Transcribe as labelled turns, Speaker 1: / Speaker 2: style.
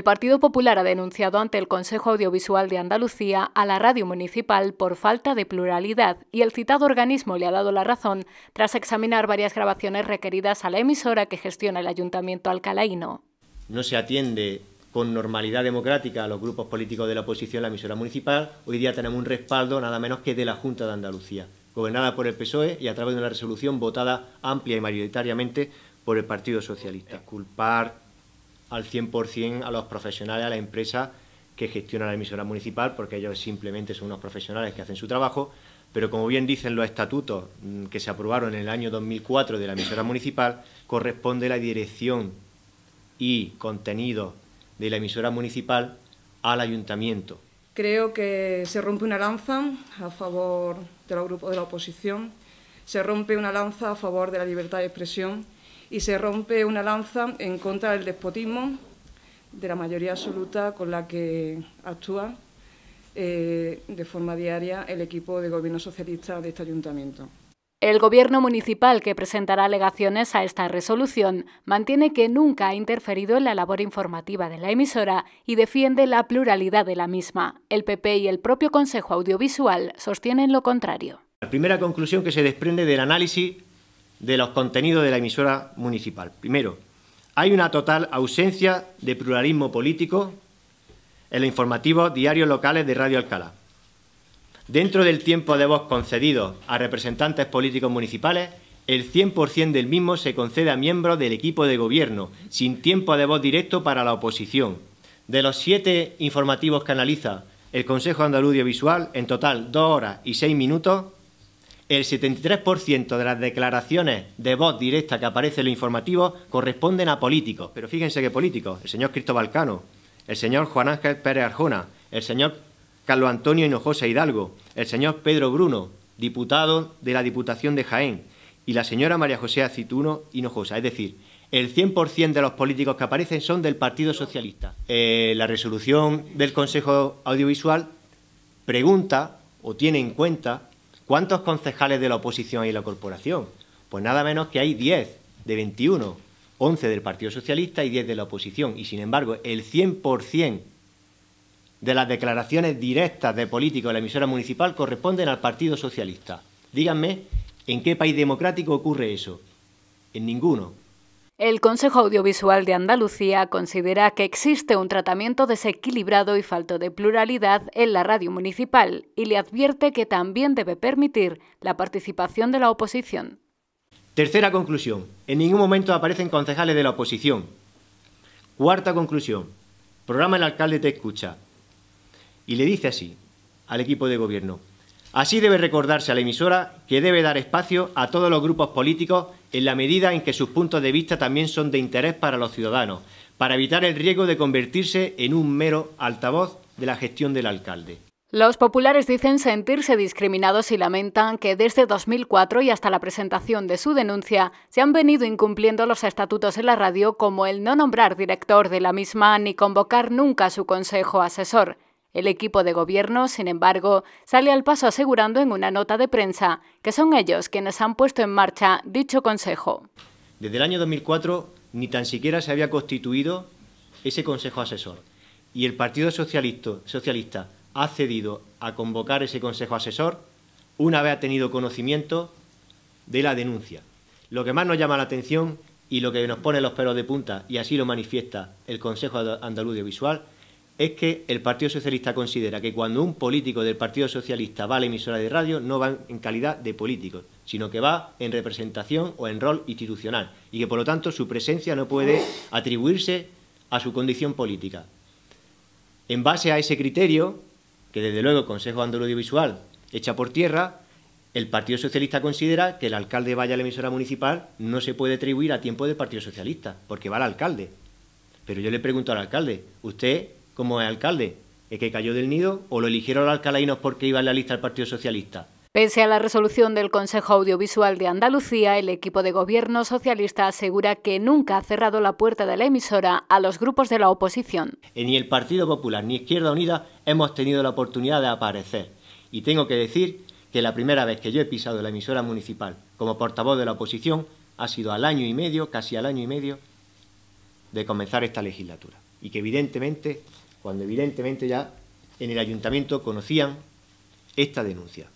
Speaker 1: El Partido Popular ha denunciado ante el Consejo Audiovisual de Andalucía a la radio municipal por falta de pluralidad y el citado organismo le ha dado la razón tras examinar varias grabaciones requeridas a la emisora que gestiona el Ayuntamiento alcalaíno.
Speaker 2: No se atiende con normalidad democrática a los grupos políticos de la oposición en la emisora municipal. Hoy día tenemos un respaldo nada menos que de la Junta de Andalucía, gobernada por el PSOE y a través de una resolución votada amplia y mayoritariamente por el Partido Socialista. Culpar al 100% a los profesionales, a la empresa que gestiona la emisora municipal, porque ellos simplemente son unos profesionales que hacen su trabajo, pero como bien dicen los estatutos mm, que se aprobaron en el año 2004 de la emisora municipal, corresponde la dirección y contenido de la emisora municipal al ayuntamiento. Creo que
Speaker 1: se rompe una lanza a favor de los grupos de la oposición, se rompe una lanza a favor de la libertad de expresión y se rompe una lanza en contra del despotismo de la mayoría absoluta con la que actúa eh, de forma diaria el equipo de gobierno socialista de este ayuntamiento. El Gobierno municipal que presentará alegaciones a esta resolución mantiene que nunca ha interferido en la labor informativa de la emisora y defiende la pluralidad de la misma. El PP y el propio Consejo Audiovisual sostienen lo contrario.
Speaker 2: La primera conclusión que se desprende del análisis de los contenidos de la emisora municipal. Primero, hay una total ausencia de pluralismo político en los informativos diarios locales de Radio Alcalá. Dentro del tiempo de voz concedido a representantes políticos municipales, el 100% del mismo se concede a miembros del equipo de gobierno, sin tiempo de voz directo para la oposición. De los siete informativos que analiza el Consejo Andaluz Visual, en total dos horas y seis minutos, el 73% de las declaraciones de voz directa que aparece en los informativos corresponden a políticos. Pero fíjense qué políticos. El señor Cristóbal Cano, el señor Juan Ángel Pérez Arjona, el señor Carlos Antonio Hinojosa Hidalgo, el señor Pedro Bruno, diputado de la Diputación de Jaén, y la señora María José Acituno Hinojosa. Es decir, el 100% de los políticos que aparecen son del Partido Socialista. Eh, la resolución del Consejo Audiovisual pregunta o tiene en cuenta ¿Cuántos concejales de la oposición hay en la corporación? Pues nada menos que hay 10 de 21, 11 del Partido Socialista y 10 de la oposición. Y sin embargo, el 100% de las declaraciones directas de políticos de la emisora municipal corresponden al Partido Socialista. Díganme, ¿en qué país democrático ocurre eso? En ninguno.
Speaker 1: El Consejo Audiovisual de Andalucía considera que existe un tratamiento desequilibrado y falto de pluralidad en la radio municipal y le advierte que también debe permitir la participación de la oposición.
Speaker 2: Tercera conclusión. En ningún momento aparecen concejales de la oposición. Cuarta conclusión. Programa El alcalde te escucha. Y le dice así al equipo de gobierno. Así debe recordarse a la emisora que debe dar espacio a todos los grupos políticos en la medida en que sus puntos de vista también son de interés para los ciudadanos, para evitar el riesgo de convertirse en un mero altavoz de la gestión del alcalde.
Speaker 1: Los populares dicen sentirse discriminados y lamentan que desde 2004 y hasta la presentación de su denuncia se han venido incumpliendo los estatutos en la radio como el no nombrar director de la misma ni convocar nunca a su consejo asesor. El equipo de gobierno, sin embargo, sale al paso asegurando en una nota de prensa que son ellos quienes han puesto en marcha dicho Consejo.
Speaker 2: Desde el año 2004 ni tan siquiera se había constituido ese Consejo Asesor y el Partido Socialista ha cedido a convocar ese Consejo Asesor una vez ha tenido conocimiento de la denuncia. Lo que más nos llama la atención y lo que nos pone los pelos de punta, y así lo manifiesta el Consejo Andaluz Visual, es que el Partido Socialista considera que cuando un político del Partido Socialista va a la emisora de radio no va en calidad de político, sino que va en representación o en rol institucional y que por lo tanto su presencia no puede atribuirse a su condición política. En base a ese criterio, que desde luego el Consejo Andaluz Audiovisual echa por tierra, el Partido Socialista considera que el alcalde vaya a la emisora municipal no se puede atribuir a tiempo del Partido Socialista, porque va al alcalde. Pero yo le pregunto al alcalde, ¿usted como es alcalde, ...es que cayó del nido, o lo eligieron los alcalainos porque iba en la lista del Partido Socialista.
Speaker 1: Pese a la resolución del Consejo Audiovisual de Andalucía, el equipo de gobierno socialista asegura que nunca ha cerrado la puerta de la emisora a los grupos de la oposición.
Speaker 2: Eh, ni el Partido Popular ni Izquierda Unida hemos tenido la oportunidad de aparecer. Y tengo que decir que la primera vez que yo he pisado la emisora municipal como portavoz de la oposición ha sido al año y medio, casi al año y medio, de comenzar esta legislatura. Y que evidentemente cuando evidentemente ya en el ayuntamiento conocían esta denuncia.